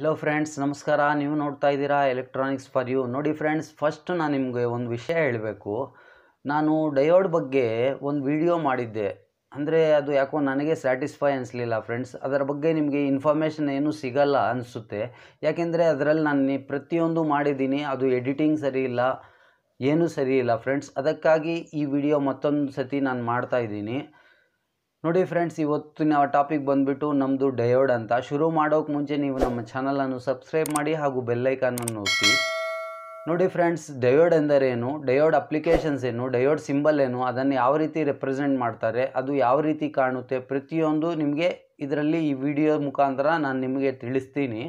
hello friends ನಮಸ್ಕಾರ ನೀವು ನೋಡ್ತಾ ಇದ್ದೀರಾ ಎಲೆಕ್ಟ್ರಾನಿಕ್ಸ್ ಫಾರ್ ಯು ನೋಡಿ ಫ್ರೆಂಡ್ಸ್ ಫಸ್ಟ್ ನಾನು ನಿಮಗೆ ಒಂದು ವಿಷಯ ಹೇಳಬೇಕು ನಾನು ಡಯೋಡ್ ಬಗ್ಗೆ ಒಂದು ವಿಡಿಯೋ ಮಾಡಿದ್ದೆ ಅಂದರೆ ಅದು ಯಾಕೋ ನನಗೆ ಸ್ಯಾಟಿಸ್ಫೈ ಅನಿಸ್ಲಿಲ್ಲ ಫ್ರೆಂಡ್ಸ್ ಅದರ ಬಗ್ಗೆ ನಿಮಗೆ ಇನ್ಫಾರ್ಮೇಷನ್ ಏನೂ ಸಿಗಲ್ಲ ಅನಿಸುತ್ತೆ ಯಾಕೆಂದರೆ ಅದರಲ್ಲಿ ನಾನು ಪ್ರತಿಯೊಂದು ಮಾಡಿದ್ದೀನಿ ಅದು ಎಡಿಟಿಂಗ್ ಸರಿ ಇಲ್ಲ ಏನೂ ಸರಿ ಇಲ್ಲ ಫ್ರೆಂಡ್ಸ್ ಅದಕ್ಕಾಗಿ ಈ ವಿಡಿಯೋ ಮತ್ತೊಂದು ಸತಿ ನಾನು ಮಾಡ್ತಾಯಿದ್ದೀನಿ ನೋಡಿ ಫ್ರೆಂಡ್ಸ್ ಇವತ್ತಿನ ಟಾಪಿಕ್ ಬಂದ್ಬಿಟ್ಟು ನಮ್ಮದು ಡಯೋಡ್ ಅಂತ ಶುರು ಮಾಡೋಕ್ಕೆ ಮುಂಚೆ ನೀವು ನಮ್ಮ ಚಾನಲನ್ನು ಸಬ್ಸ್ಕ್ರೈಬ್ ಮಾಡಿ ಹಾಗೂ ಬೆಲ್ಲೈಕಾನನ್ನು ಒತ್ತಿ ನೋಡಿ ಫ್ರೆಂಡ್ಸ್ ಡಯೋಡ್ ಎಂದರೇನು ಡಯೋಡ್ ಅಪ್ಲಿಕೇಶನ್ಸ್ ಏನು ಡಯೋಡ್ ಸಿಂಬಲ್ ಏನು ಅದನ್ನು ಯಾವ ರೀತಿ ರೆಪ್ರೆಸೆಂಟ್ ಮಾಡ್ತಾರೆ ಅದು ಯಾವ ರೀತಿ ಕಾಣುತ್ತೆ ಪ್ರತಿಯೊಂದು ನಿಮಗೆ ಇದರಲ್ಲಿ ಈ ವಿಡಿಯೋ ಮುಖಾಂತರ ನಾನು ನಿಮಗೆ ತಿಳಿಸ್ತೀನಿ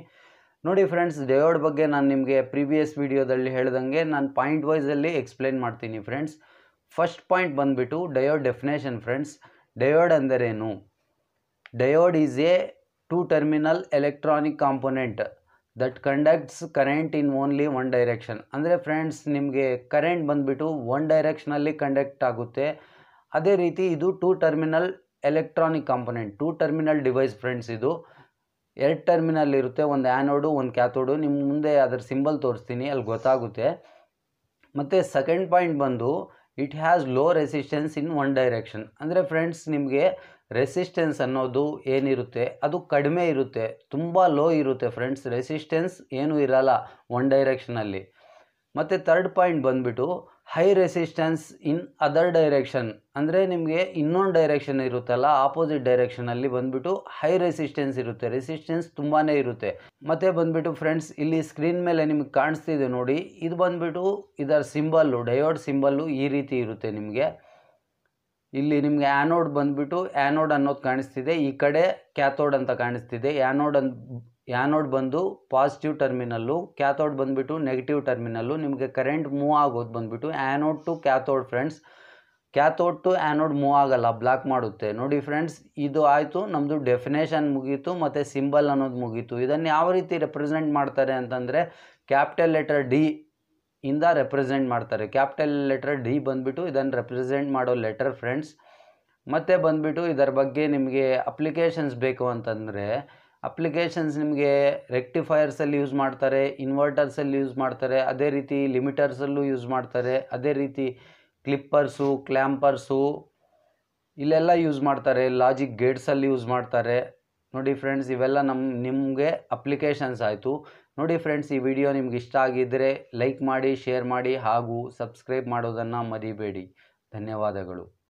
ನೋಡಿ ಫ್ರೆಂಡ್ಸ್ ಡಯೋಡ್ ಬಗ್ಗೆ ನಾನು ನಿಮಗೆ ಪ್ರೀವಿಯಸ್ ವಿಡಿಯೋದಲ್ಲಿ ಹೇಳ್ದಂಗೆ ನಾನು ಪಾಯಿಂಟ್ ವೈಸಲ್ಲಿ ಎಕ್ಸ್ಪ್ಲೇನ್ ಮಾಡ್ತೀನಿ ಫ್ರೆಂಡ್ಸ್ ಫಸ್ಟ್ ಪಾಯಿಂಟ್ ಬಂದುಬಿಟ್ಟು ಡಯೋಡ್ ಡೆಫಿನೇಷನ್ ಫ್ರೆಂಡ್ಸ್ ಡಯೋಡ್ ಅಂದರೇನು diode is a two terminal electronic component that conducts current in only one direction ಅಂದರೆ ಫ್ರೆಂಡ್ಸ್ ನಿಮಗೆ ಕರೆಂಟ್ ಬಂದುಬಿಟ್ಟು ಒನ್ ಡೈರೆಕ್ಷನಲ್ಲಿ ಕಂಡಕ್ಟ್ ಆಗುತ್ತೆ ಅದೇ ರೀತಿ ಇದು two terminal electronic component two terminal device friends ಇದು ಎರಡು ಟರ್ಮಿನಲ್ ಇರುತ್ತೆ ಒಂದು ಆ್ಯನೋಡು ಒಂದು ಕ್ಯಾಥೋಡು ನಿಮ್ಮ ಮುಂದೆ ಅದರ ಸಿಂಬಲ್ ತೋರಿಸ್ತೀನಿ ಅಲ್ಲಿ ಗೊತ್ತಾಗುತ್ತೆ ಮತ್ತು ಸೆಕೆಂಡ್ ಪಾಯಿಂಟ್ ಬಂದು it has low resistance in one direction ಅಂದರೆ ಫ್ರೆಂಡ್ಸ್ ನಿಮಗೆ ರೆಸಿಸ್ಟೆನ್ಸ್ ಅನ್ನೋದು ಏನಿರುತ್ತೆ ಅದು ಕಡಿಮೆ ಇರುತ್ತೆ ತುಂಬ ಲೋ ಇರುತ್ತೆ ಫ್ರೆಂಡ್ಸ್ ರೆಸಿಸ್ಟೆನ್ಸ್ ಏನೂ ಇರಲ್ಲ ಒನ್ ಡೈರೆಕ್ಷನಲ್ಲಿ ಮತ್ತು ತರ್ಡ್ ಪಾಯಿಂಟ್ ಬಂದುಬಿಟ್ಟು high resistance in other direction ಅಂದರೆ ನಿಮಗೆ ಇನ್ನೊಂದು ಡೈರೆಕ್ಷನ್ ಇರುತ್ತಲ್ಲ ಆಪೋಸಿಟ್ ಡೈರೆಕ್ಷನಲ್ಲಿ ಬಂದುಬಿಟ್ಟು ಹೈ ರೆಸಿಸ್ಟೆನ್ಸ್ ಇರುತ್ತೆ ರೆಸಿಸ್ಟೆನ್ಸ್ ತುಂಬಾ ಇರುತ್ತೆ ಮತ್ತು ಬಂದುಬಿಟ್ಟು ಫ್ರೆಂಡ್ಸ್ ಇಲ್ಲಿ ಸ್ಕ್ರೀನ್ ಮೇಲೆ ನಿಮಗೆ ಕಾಣಿಸ್ತಿದೆ ನೋಡಿ ಇದು ಬಂದುಬಿಟ್ಟು ಇದರ ಸಿಂಬಲ್ಲು ಡಯೋಡ್ ಸಿಂಬಲ್ಲು ಈ ರೀತಿ ಇರುತ್ತೆ ನಿಮಗೆ ಇಲ್ಲಿ ನಿಮಗೆ ಆ್ಯನೋಡ್ ಬಂದುಬಿಟ್ಟು ಆ್ಯನೋಡ್ ಅನ್ನೋದು ಕಾಣಿಸ್ತಿದೆ ಈ ಕಡೆ ಕ್ಯಾಥೋಡ್ ಅಂತ ಕಾಣಿಸ್ತಿದೆ ಆ್ಯನೋಡ್ ಅನ್ ಆ್ಯನೋಡ್ ಬಂದು ಪಾಸಿಟಿವ್ ಟರ್ಮಿನಲ್ಲು ಕ್ಯಾಥೋಡ್ ಬಂದುಬಿಟ್ಟು ನೆಗೆಟಿವ್ ಟರ್ಮಿನಲ್ಲು ನಿಮಗೆ ಕರೆಂಟ್ ಮೂವ್ ಆಗೋದು ಬಂದುಬಿಟ್ಟು anode to cathode friends cathode to anode move ಆಗಲ್ಲ ಬ್ಲಾಕ್ ಮಾಡುತ್ತೆ ನೋಡಿ ಫ್ರೆಂಡ್ಸ್ ಇದು ಆಯಿತು ನಮ್ಮದು ಡೆಫಿನೇಷನ್ ಮುಗೀತು ಮತ್ತು ಸಿಂಬಲ್ ಅನ್ನೋದು ಮುಗೀತು ಇದನ್ನು ಯಾವ ರೀತಿ ರೆಪ್ರೆಸೆಂಟ್ ಮಾಡ್ತಾರೆ ಅಂತಂದರೆ ಕ್ಯಾಪಿಟಲ್ ಲೆಟರ್ ಡಿ ಇಂದ ರೆಪ್ರೆಸೆಂಟ್ ಮಾಡ್ತಾರೆ ಕ್ಯಾಪಿಟಲ್ ಲೆಟರ್ ಡಿ ಬಂದುಬಿಟ್ಟು ಇದನ್ನು ರೆಪ್ರೆಸೆಂಟ್ ಮಾಡೋ ಲೆಟರ್ ಫ್ರೆಂಡ್ಸ್ ಮತ್ತು ಬಂದುಬಿಟ್ಟು ಇದರ ಬಗ್ಗೆ ನಿಮಗೆ ಅಪ್ಲಿಕೇಶನ್ಸ್ ಬೇಕು ಅಂತಂದರೆ ಅಪ್ಲಿಕೇಶನ್ಸ್ ನಿಮಗೆ ರೆಕ್ಟಿಫೈಯರ್ಸಲ್ಲಿ ಯೂಸ್ ಮಾಡ್ತಾರೆ ಇನ್ವರ್ಟರ್ಸಲ್ಲಿ ಯೂಸ್ ಮಾಡ್ತಾರೆ ಅದೇ ರೀತಿ ಲಿಮಿಟರ್ಸಲ್ಲೂ ಯೂಸ್ ಮಾಡ್ತಾರೆ ಅದೇ ರೀತಿ ಕ್ಲಿಪ್ಪರ್ಸು ಕ್ಲ್ಯಾಂಪರ್ಸು ಇಲ್ಲೆಲ್ಲ ಯೂಸ್ ಮಾಡ್ತಾರೆ ಲಾಜಿಕ್ ಗೇಟ್ಸಲ್ಲಿ ಯೂಸ್ ಮಾಡ್ತಾರೆ ನೋಡಿ ಫ್ರೆಂಡ್ಸ್ ಇವೆಲ್ಲ ನಮ್ಮ ನಿಮಗೆ ಅಪ್ಲಿಕೇಶನ್ಸ್ ಆಯಿತು ನೋಡಿ ಫ್ರೆಂಡ್ಸ್ ಈ ವಿಡಿಯೋ ನಿಮ್ಗೆ ಇಷ್ಟ ಆಗಿದ್ದರೆ ಲೈಕ್ ಮಾಡಿ ಶೇರ್ ಮಾಡಿ ಹಾಗೂ ಸಬ್ಸ್ಕ್ರೈಬ್ ಮಾಡೋದನ್ನು ಮರಿಬೇಡಿ ಧನ್ಯವಾದಗಳು